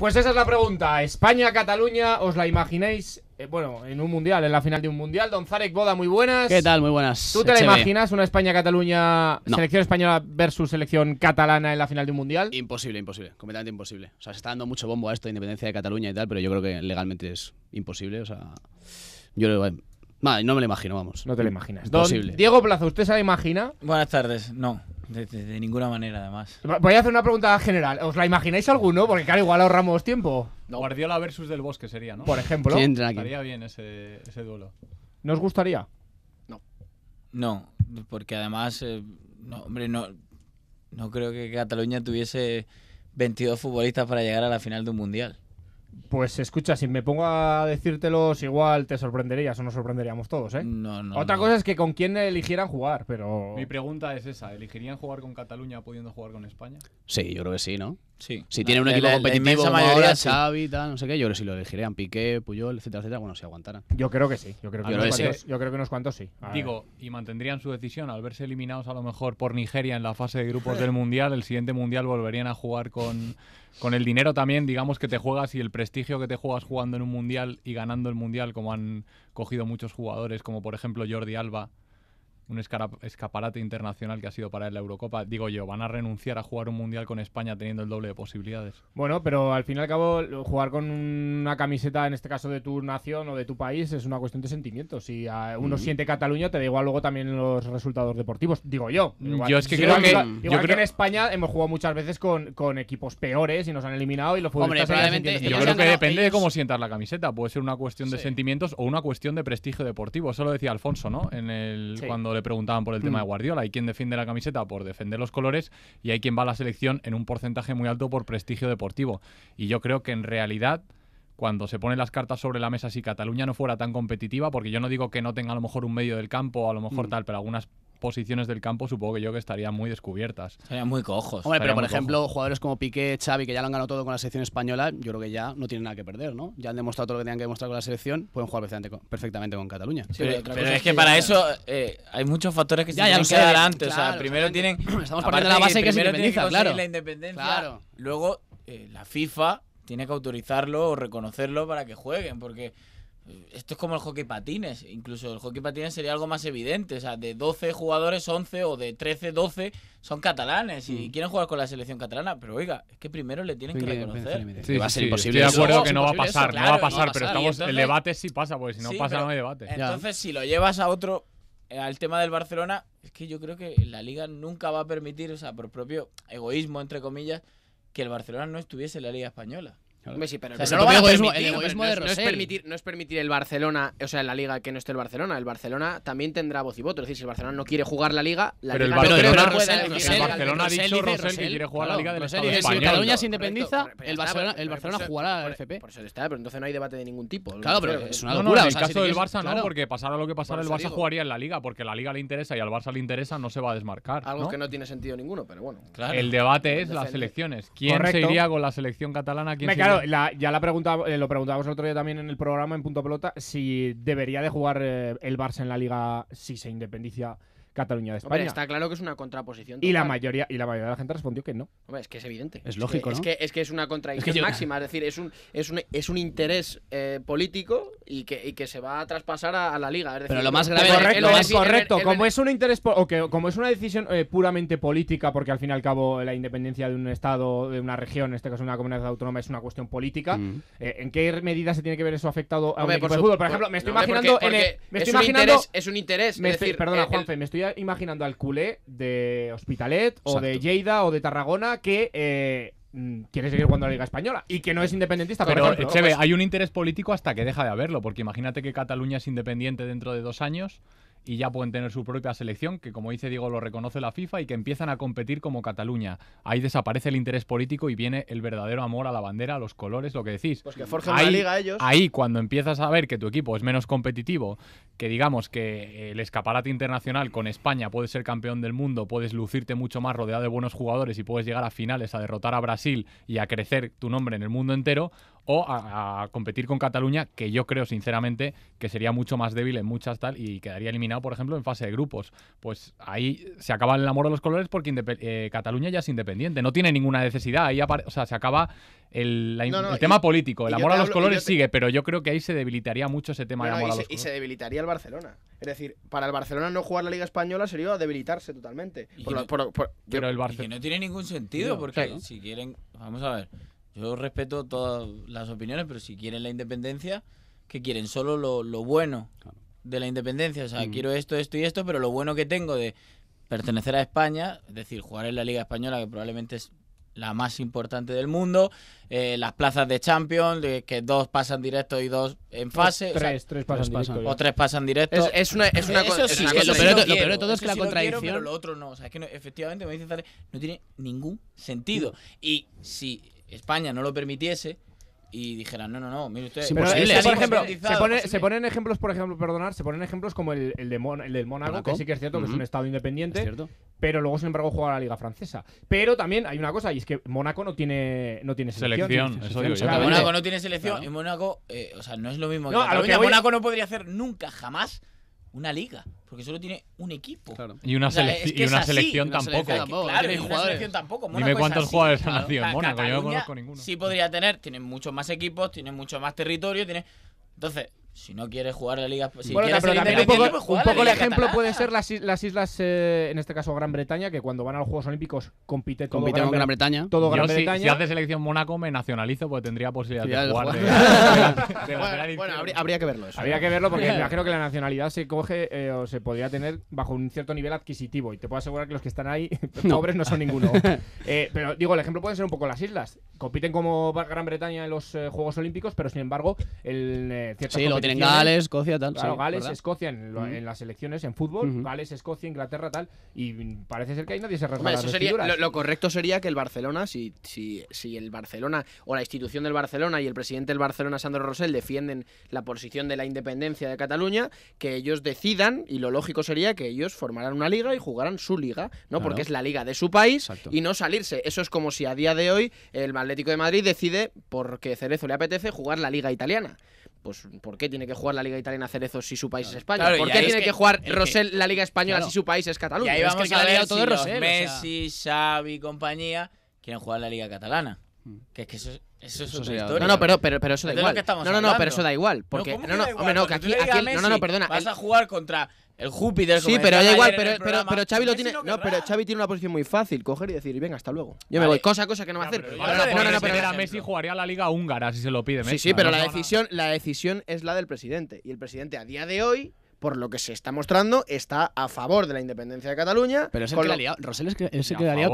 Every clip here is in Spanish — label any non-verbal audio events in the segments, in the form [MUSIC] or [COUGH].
Pues esa es la pregunta. España-Cataluña, ¿os la imagináis? Eh, bueno, en un mundial, en la final de un mundial. Don Zarek Boda, muy buenas. ¿Qué tal? Muy buenas. ¿Tú te la imaginas una España-Cataluña, selección española versus selección catalana en la final de un mundial? Imposible, imposible. Completamente imposible. O sea, se está dando mucho bombo a esto de independencia de Cataluña y tal, pero yo creo que legalmente es imposible. O sea, yo lo. no me lo imagino, vamos. No te lo imaginas. Don Diego Plaza, ¿usted se la imagina? Buenas tardes, no. De, ninguna manera, además. Voy a hacer una pregunta general. ¿Os la imagináis alguno? Porque claro, igual ahorramos tiempo. Guardiola versus del Bosque sería, ¿no? Por ejemplo. Estaría bien ese, ese duelo. ¿No os gustaría? No. No, porque además, eh, hombre, no, no creo que Cataluña tuviese 22 futbolistas para llegar a la final de un mundial. Pues escucha, si me pongo a decírtelos, igual te sorprenderías o nos sorprenderíamos todos, ¿eh? No, Otra cosa es que con quién eligieran jugar, pero. Mi pregunta es esa: ¿elegirían jugar con Cataluña pudiendo jugar con España? Sí, yo creo que sí, ¿no? Sí. Si tiene un equipo competitivo, ahora, tal, no sé qué, yo creo que sí lo elegirían. Piqué, Puyol, etcétera, etcétera. Bueno, si aguantaran. Yo creo que sí. Yo creo que, unos, cuantos, sí. sí. Digo, y mantendrían su decisión al verse eliminados a lo mejor por Nigeria en la fase de grupos del Mundial. El siguiente Mundial volverían a jugar con con el dinero también, digamos que te juegas y el prestigio que te juegas jugando en un mundial y ganando el mundial, como han cogido muchos jugadores, como por ejemplo Jordi Alba, un escaparate internacional que ha sido para la Eurocopa. Digo yo, ¿van a renunciar a jugar un mundial con España teniendo el doble de posibilidades? Bueno, pero al fin y al cabo, jugar con una camiseta, en este caso de tu nación o de tu país, es una cuestión de sentimientos. Si uno mm. siente Cataluña, te da igual luego también los resultados deportivos. Digo yo. Mm, yo es que creo que. yo creo... en España hemos jugado muchas veces con, equipos peores y nos han eliminado y los futbolistas. yo creo que depende de cómo sientas la camiseta. Puede ser una cuestión de sentimientos o una cuestión de prestigio deportivo. Eso lo decía Alfonso, ¿no? En el, Cuando le preguntaban por el tema de mm. Guardiola. Hay quien defiende la camiseta por defender los colores y hay quien va a la selección en un porcentaje muy alto por prestigio deportivo. Y yo creo que en realidad cuando se ponen las cartas sobre la mesa si Cataluña no fuera tan competitiva, porque yo no digo que no tenga a lo mejor un medio del campo, a lo mejor mm. tal, pero algunas posiciones del campo supongo que yo que estarían muy descubiertas. Estarían muy cojos. Hombre, pero por ejemplo, jugadores como Piqué, Xavi, que ya lo han ganado todo con la selección española, yo creo que ya no tienen nada que perder, ¿no? Ya han demostrado todo lo que tenían que demostrar con la selección, pueden jugar perfectamente con, Cataluña. pero, es, que, para eso eh, hay muchos factores que se ya, tienen ya que dar antes. o primero tienen... Estamos la base que, que se claro. la independencia. Luego, eh, la FIFA tiene que autorizarlo o reconocerlo para que jueguen, porque... Esto es como el hockey patines, incluso el hockey patines sería algo más evidente, o sea, de 12 jugadores 11 o de 13 12 son catalanes y mm. quieren jugar con la selección catalana, pero oiga, es que primero le tienen que reconocer. va a ser imposible. Estoy de acuerdo que no va a pasar, no va a pasar, pero estamos el debate sí pasa, porque si no pasa no hay debate. Entonces, si lo llevas a otro eh, al tema del Barcelona, es que yo creo que la liga nunca va a permitir, o sea, por propio egoísmo entre comillas, que el Barcelona no estuviese en la liga española no egoísmo de es, no es, permitir, el Barcelona, o sea, en la liga que no esté el Barcelona. El Barcelona también tendrá voz y voto. Es decir, si el Barcelona no quiere jugar la liga, la pero liga el Barcelona, no puede. El, Barcelona ha dicho que quiere jugar la liga del Estado Si Cataluña se independiza, el Barcelona, jugará al FP. Por eso está, pero entonces no hay debate de ningún tipo. Claro, pero es una locura. en el caso del Barça no, porque pasara lo que pasara, el Barça jugaría en la liga, porque la liga le interesa y al Barça le interesa, no se va a desmarcar. Algo que no tiene sentido ninguno, pero bueno. El debate es las elecciones. ¿Quién se iría con la selección catalana? ¿Quién se ya la eh, lo preguntábamos el otro día también en el programa en Punto Pelota, si debería de jugar eh, el Barça en la liga si se independicia Cataluña de España. está claro que es una contraposición. Y la mayoría y la mayoría de la gente respondió que no. es que es evidente. Es lógico, es que, ¿no? es, que, es, una contradicción máxima, es decir, es un es un, interés eh, político y que, que, se va a traspasar a, la liga. pero lo más grave correcto, correcto. como es un interés o que como es una decisión eh, puramente política, porque al fin y al cabo eh, la independencia de un estado, de una región, en este caso una comunidad autónoma, es una cuestión política. Mm. ¿En qué medida se tiene que ver eso afectado a un por fútbol? Por ejemplo, me estoy imaginando me es un interés, es un perdona, Juanfe, me estoy imaginando al culé de Hospitalet o de Lleida o de Tarragona que eh, mm, quiere seguir cuando la Liga Española y que no es independentista. Pero, pues hay un interés político hasta que deja de haberlo, porque imagínate que Cataluña es independiente dentro de dos años y ya pueden tener su propia selección, que como dice Diego lo reconoce la FIFA y que empiezan a competir como Cataluña. Ahí desaparece el interés político y viene el verdadero amor a la bandera, a los colores, lo que decís. Pues ahí, Ahí cuando empiezas a ver que tu equipo es menos competitivo, que digamos que eh, el escaparate internacional con España puedes ser campeón del mundo, puedes lucirte mucho más rodeado de buenos jugadores y puedes llegar a finales a derrotar a Brasil y a crecer tu nombre en el mundo entero, o a, competir con Cataluña, que yo creo sinceramente que sería mucho más débil en muchas tal y quedaría eliminado, por ejemplo, en fase de grupos. Pues ahí se acaba el amor a los colores porque eh, Cataluña ya es independiente, no tiene ninguna necesidad, o sea, se acaba el, tema político, el amor a los colores sigue, pero yo creo que ahí se debilitaría mucho ese tema de amor a los Y se debilitaría el Barcelona. Es decir, para el Barcelona no jugar la Liga Española sería debilitarse totalmente. pero el Barcelona... no tiene ningún sentido, porque si quieren, vamos a ver yo respeto todas las opiniones, pero si quieren la independencia, que quieren solo lo, bueno de la independencia. O sea, quiero esto, esto y esto, pero lo bueno que tengo de pertenecer a España, es decir, jugar en la Liga Española, que probablemente es la más importante del mundo, eh, las plazas de Champions, de que dos pasan directo y dos en fase. Tres, o tres pasan, directo, O tres pasan directo. Es, una, es una, es Lo, peor, de todo es que la contradicción. pero lo otro no. O sea, es que efectivamente, me dice no tiene ningún sentido. Y si España no lo permitiese y dijeran, no, no, no, mire usted, pues posible, pues se, ponen ejemplos, por ejemplo, perdonar, se ponen ejemplos como el, el, de Mónaco, que sí que es cierto que es un estado independiente, pero luego, sin embargo, jugar a la Liga Francesa. Pero también hay una cosa, y es que Mónaco no tiene, no tiene selección. selección, eso digo Mónaco no tiene selección y Mónaco, eh, o sea, no es lo mismo que no, a lo Mónaco no podría hacer nunca, jamás una liga, porque solo tiene un equipo. Y una, selección tampoco. claro, y Dime cuántos jugadores han nacido en Mónaco, yo no conozco ninguno. Sí podría tener, tiene muchos más equipos, tiene mucho más territorio, tiene... Entonces, si no quieres jugar la Liga si bueno, quieres también, un poco, pues el ejemplo puede ser las, las islas, eh, en este caso Gran Bretaña, que cuando van a los Juegos Olímpicos compite con Gran Bretaña. Todo Gran si, Bretaña. Si hace selección Mónaco me nacionalizo porque tendría posibilidad de jugar. [LAUGHS] bueno, habría, que verlo eso. Habría que verlo porque yo [LAUGHS] creo que la nacionalidad se coge eh, o se podría tener bajo un cierto nivel adquisitivo y te puedo asegurar que los que están ahí [LAUGHS] pobres no son ninguno. Eh, pero digo, el ejemplo puede ser un poco las islas. Compiten como Gran Bretaña en los Juegos Olímpicos, pero sin embargo, el, cierto Gales, Escocia, tal. Gales, Escocia en, las elecciones, en fútbol, Gales, Escocia, Inglaterra, tal. Y parece ser que ahí nadie se resbala. lo, correcto sería que el Barcelona, si, si, si el Barcelona o la institución del Barcelona y el presidente del Barcelona, Sandro Rosell, defienden la posición de la independencia de Cataluña, que ellos decidan, y lo lógico sería que ellos formaran una liga y jugaran su liga, ¿no? Porque es la liga de su país y no salirse. Eso es como si a día de hoy el Atlético de Madrid decide, porque Cerezo le apetece, jugar la liga italiana pues ¿por qué tiene que jugar la Liga Italiana Cerezos si su país es España? ¿Por qué tiene que, jugar Rosell la Liga Española si su país es Cataluña? ahí vamos a ver si todo Messi, Xavi y compañía quieren jugar la Liga Catalana. Mm. Que es que eso, es historia. No, no, pero, pero, eso da igual. No, no, no, pero eso da igual. Porque, no, no, hombre, no, que pues aquí, no, no, perdona. Vas a jugar contra el Júpiter. Sí, pero da igual, pero, pero, pero, Xavi lo tiene. No, pero Xavi tiene una posición muy fácil, coger y decir, venga, hasta luego. Yo me voy, cosa, cosa que no va a hacer. no, no, a Messi jugaría la liga húngara si se lo pide Messi. Sí, sí, pero la decisión, la decisión es la del presidente. Y el presidente a día de hoy por lo que se está mostrando, está a favor de la independencia de Cataluña. Pero es el que la es que, se quedaría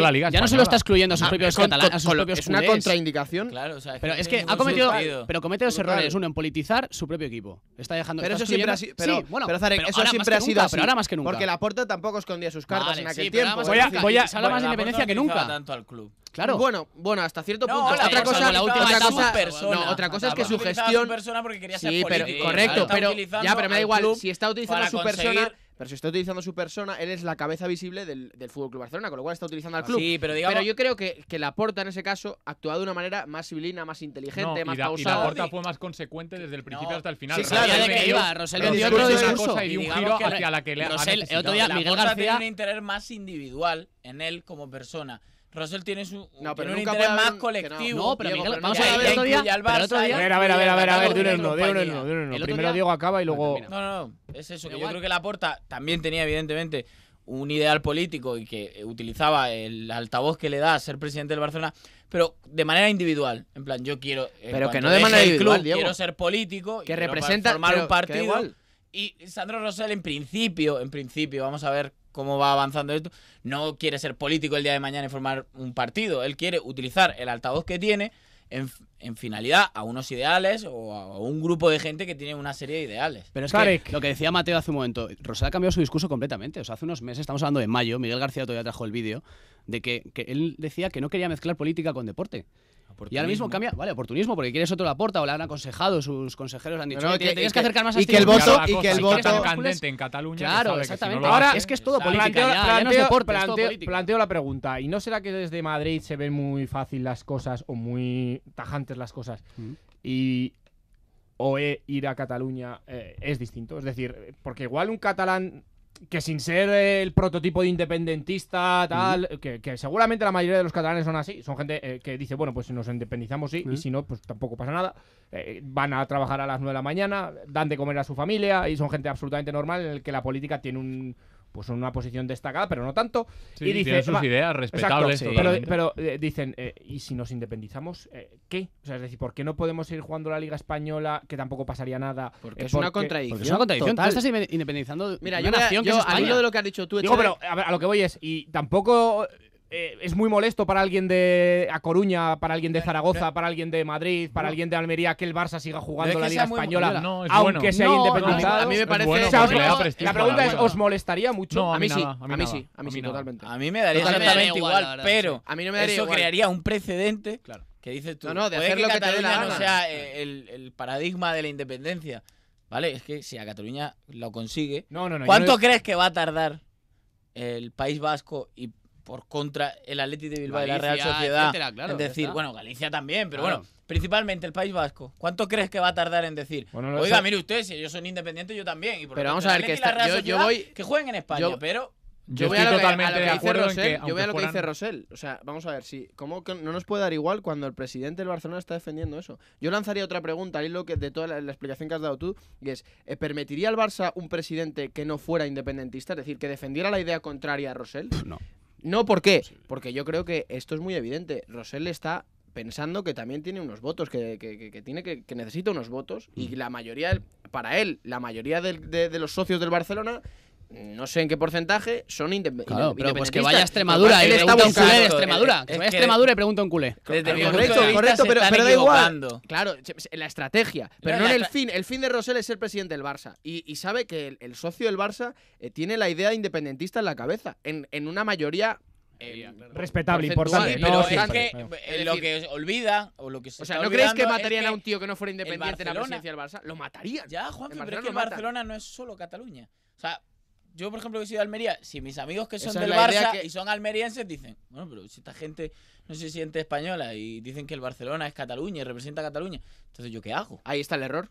la Liga ya no se lo está excluyendo a sus ah, propios catalanes. Es una contraindicación. pero es que ha cometido, pero comete dos errores. Uno, en politizar su propio equipo. Está dejando. Pero eso siempre ha sido. bueno, eso siempre ha sido Pero ahora más que nunca. Porque Laporta tampoco escondía sus cartas en aquel tiempo. Voy a, se habla más de independencia que nunca. Tanto al club. Claro. Bueno, bueno, hasta cierto punto. otra cosa, otra cosa, es que su gestión. sí, pero correcto, pero ya, pero me da igual. Si está utilizando su persona, pero si está utilizando su persona, él es la cabeza visible del, del Fútbol Club Barcelona, con lo cual está utilizando al ah, club. Sí, pero, pero yo creo que, que Laporta en ese caso actúa de una manera más civilina, más inteligente, más y la, pausada. Laporta fue más consecuente desde el principio hasta el final. Sí, claro, de que iba. otro Y, un giro hacia la que le ha otro día, Miguel García. tiene un interés más individual en él como persona. Russell tiene, su, un interés más colectivo. No, pero, vamos a ver otro día. otro día. A ver, a ver, a ver, a ver, a ver, de uno en uno, de uno Primero Diego acaba y luego. No, no, no. Es eso, que yo creo que Laporta también tenía, evidentemente, un ideal político y que utilizaba el altavoz que le da a ser presidente del Barcelona, pero de manera individual. En plan, yo quiero. Pero que no de manera individual, club, Diego. Quiero ser político. y Formar un partido. Y Sandro Rosell, en principio, en principio, vamos a ver cómo va avanzando esto, no quiere ser político el día de mañana y formar un partido. Él quiere utilizar el altavoz que tiene en, finalidad a unos ideales o a, un grupo de gente que tiene una serie de ideales. Pero es que lo que decía Mateo hace un momento, Rosal ha cambiado su discurso completamente. O sea, hace unos meses, estamos hablando de mayo, Miguel García todavía trajo el vídeo, de que él decía que no quería mezclar política con deporte. Y ahora mismo cambia, vale, oportunismo, porque quieres otro la porta o le han aconsejado, sus consejeros han dicho, que, tienes que, acercar más a y que el voto y que el voto candente en Cataluña. Claro, exactamente. ahora es que es todo política, planteo, la pregunta, ¿y no será que desde Madrid se ven muy fácil las cosas o muy tajantes las cosas? Mm. Y o eh, ir a Cataluña eh, es distinto, es decir, porque igual un catalán que sin ser el prototipo de independentista, tal, que, seguramente la mayoría de los catalanes son así, son gente eh, que dice, bueno, pues si nos independizamos, sí, y si no, pues tampoco pasa nada. Eh, van a trabajar a las 9 de la mañana, dan de comer a su familia, y son gente absolutamente normal en el que la política tiene un, pues son una posición destacada, pero no tanto. Sí, y dice, sus ideas respetables. Exacto, pero, eh, dicen, eh, ¿y si nos independizamos? Eh, ¿Qué? O sea, es decir, ¿por qué no podemos ir jugando la Liga Española? Que tampoco pasaría nada. Porque, es, una contradicción. Porque es una contradicción. Total. estás independizando Mira, yo, nación yo, que es de lo que has dicho tú, Digo, pero a, lo que voy es, y tampoco eh, es muy molesto para alguien de A Coruña, para alguien de eh, Zaragoza, eh. para alguien de Madrid, para alguien de Almería que el Barça siga jugando la Liga Española, no, es aunque bueno. se independizado. A mí me parece. Bueno, la pregunta es: ¿os molestaría mucho? a mí, sí, a mí sí, a mí sí, totalmente. A mí me daría exactamente igual, pero eso crearía un precedente. Claro. Que dices tú, no, no, de hacer que que Cataluña no sea el, el paradigma de la independencia. ¿Vale? Es que si a Cataluña lo consigue. No, no, no, ¿Cuánto crees que va a tardar el País Vasco y por contra el Atleti de Bilbao y la Real Sociedad. es decir, bueno, Galicia también, pero bueno, principalmente el País Vasco. ¿Cuánto crees que va a tardar en decir? Oiga, mire usted, si soy un independiente, yo también. pero vamos a ver que yo, voy, que jueguen en España, pero yo, voy a lo que, dice Rosell. O sea, vamos a ver, si, ¿cómo que no nos puede dar igual cuando el presidente del Barcelona está defendiendo eso? Yo lanzaría otra pregunta al de toda la, explicación que has dado tú, y es, eh, ¿permitiría al Barça un presidente que no fuera independentista? Es decir, que defendiera la idea contraria a Rosell. No. No, ¿por qué? Porque yo creo que esto es muy evidente. Rosell está pensando que también tiene unos votos, que, que, tiene que, necesita unos votos y la mayoría, para él, la mayoría de, de los socios del Barcelona no sé en qué porcentaje, son independientes claro, pero pues que vaya a Extremadura y a un culé de Extremadura. Que vaya a Extremadura y pregunto un culé. correcto, correcto, pero, da igual. Claro, la estrategia, pero no, en el fin. El fin de Rosell es ser presidente del Barça y, sabe que el, socio del Barça eh, tiene la idea independentista en la cabeza, en, una mayoría eh, respetable y importante. pero es que lo que olvida o lo que se O sea, ¿no crees que matarían a un tío que no fuera independiente en la presidencia del Barça? Lo matarían. Ya, Juan, pero es que Barcelona no es solo Cataluña. O sea, yo, por ejemplo, que soy de Almería, si mis amigos que son del Barça y son almerienses dicen, bueno, pero si esta gente no se siente española y dicen que el Barcelona es Cataluña y representa a Cataluña, entonces ¿yo qué hago? Ahí está el error.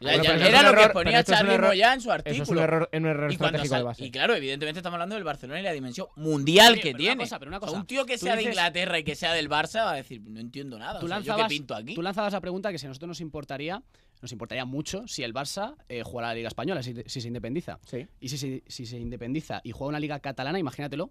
era lo que ponía Charlie Royal en su artículo. Eso es un error, y estratégico Y claro, evidentemente estamos hablando del Barcelona y la dimensión mundial que tiene. un tío que sea de Inglaterra y que sea del Barça va a decir, no entiendo nada. yo qué pinto aquí. Tú lanzabas la pregunta que si a nosotros nos importaría nos importaría mucho si el Barça juega eh, jugara la Liga Española, si, se independiza. Y si, se independiza y juega una Liga Catalana, imagínatelo,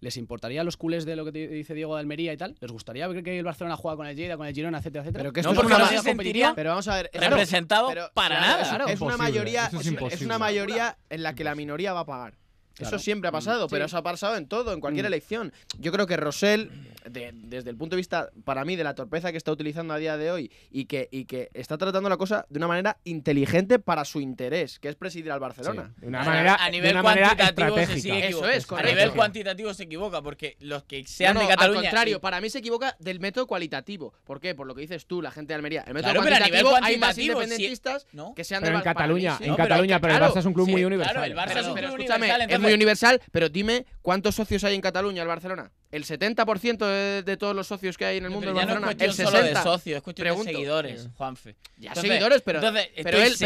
¿les importaría los culés de lo que dice Diego de Almería y tal? ¿Les gustaría ver que el Barcelona juega con el Lleida, con el Girona, etcétera, etcétera? Pero que no, es una no se pero vamos a ver, representado para nada. es, una mayoría, es una mayoría en la que la minoría va a pagar. Eso siempre ha mm. pasado, pero eso ha pasado en todo, en cualquier mm. elección. Yo creo que Rosell, desde el punto de vista, para mí, de la torpeza que está utilizando a día de hoy y que, está tratando la cosa de una manera inteligente para su interés, que es presidir al Barcelona. a, nivel cuantitativo se Eso es, A nivel cuantitativo se equivoca, porque los que sean de Cataluña... Al contrario, para mí se equivoca del método cualitativo. ¿Por qué? Por lo que dices tú, la gente de Almería. El método hay más independentistas que sean pero en Cataluña, en Cataluña, pero, el Barça es un club muy universal. Claro, el Barça es un club universal, muy universal, pero dime cuántos socios hay en Cataluña, el Barcelona. El 70% de, de, todos los socios que hay en el mundo del Barcelona. el 60%. Solo de socios, es cuestión seguidores, eh. Juanfe. Ya, seguidores, pero, pero él, pero, es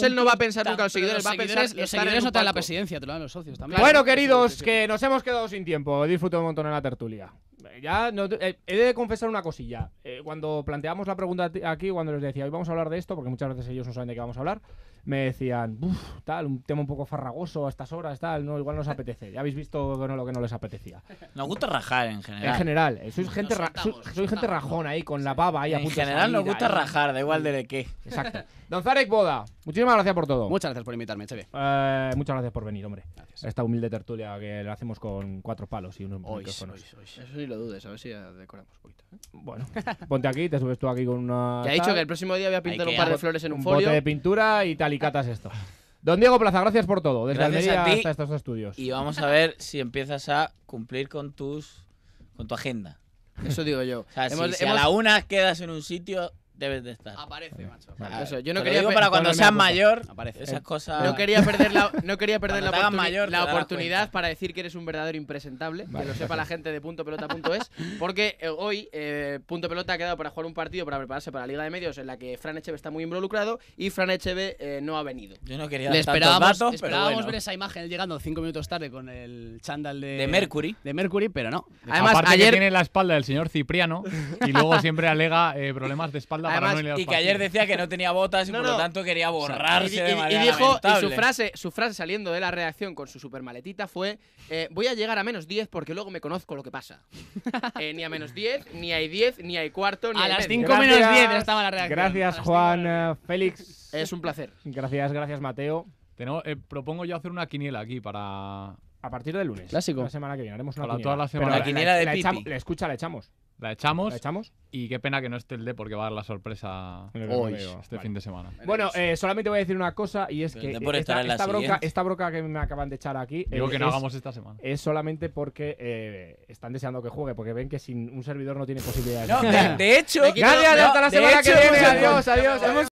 que, no va a pensar nunca en los seguidores, va a pensar. Seguidores, los seguidores no te dan la presidencia, te lo dan los socios también. bueno, queridos, que nos hemos quedado sin tiempo. He disfrutado un montón en la tertulia. Ya no, eh, he de confesar una cosilla. Eh, cuando planteamos la pregunta aquí, cuando les decía, hoy vamos a hablar de esto, porque muchas veces ellos no saben de qué vamos a hablar, me decían, uff, tal, un tema un poco farragoso a estas horas, tal, no, igual nos apetece. Ya habéis visto lo que no les apetecía. Nos gusta rajar en general. En general, eh, sois gente, soy, gente rajón ahí, con la pava ahí a En general nos gusta ¿eh? rajar, da igual de, de qué. Exacto. Don Zarek Boda, muchísimas gracias por todo. Muchas gracias por invitarme, Chevy. Eh, muchas gracias por venir, hombre. Gracias. Esta humilde tertulia que la hacemos con cuatro palos y unos micrófonos. Eso sí lo dudes, a ver si decoramos un Bueno, ponte aquí, te subes tú aquí con una... Te ha dicho que el próximo día voy a pintar un par de flores en un, un Bote de pintura y tal alicatas esto. Don Diego Plaza, gracias por todo, desde gracias Almería a hasta estos estudios. Y vamos a ver si empiezas a cumplir con tus con tu agenda. Eso digo yo. a la una quedas en un sitio, Aparece, macho. yo no quería digo para cuando seas mayor, esas eh, cosas. No quería perder la, no quería perder oportunidad para decir que eres un verdadero impresentable. que lo sepa la gente de punto es. Porque eh, hoy eh, Punto Pelota ha quedado para jugar un partido para prepararse para la Liga de Medios en la que Fran Echeve está muy involucrado y Fran Echeve eh, no ha venido. Yo no quería Le esperábamos, ver esa imagen llegando cinco minutos tarde con el chándal de, Mercury. De Mercury, pero no. Además, Aparte ayer que tiene la espalda del señor Cipriano y luego siempre alega problemas de espalda y que ayer decía que no tenía botas y por lo tanto quería borrarse y, dijo, Y su frase, su frase saliendo de la reacción con su super maletita fue eh, voy a llegar a menos 10 porque luego me conozco lo que pasa. [LAUGHS] Eh, ni a menos 10, ni hay 10, ni hay cuarto, ni A las 5 menos 10 estaba la reacción. Gracias, Juan eh, Félix. Es un placer. Gracias, gracias, Mateo. propongo yo hacer una quiniela aquí para... A partir del lunes. Clásico. La semana que viene haremos una para Toda la semana. quiniela de Pipi. escucha, la echamos. La echamos. Y qué pena que no esté el D porque va a dar la sorpresa este fin de semana. Bueno, eh, solamente voy a decir una cosa y es que esta, esta, broca, esta, broca, que me acaban de echar aquí. Eh, que no es, hagamos esta semana. Es solamente porque eh, están deseando que juegue, porque ven que sin un servidor no tiene posibilidad No, de, de, hecho, gracias, la semana que viene. Adiós, adiós. adiós.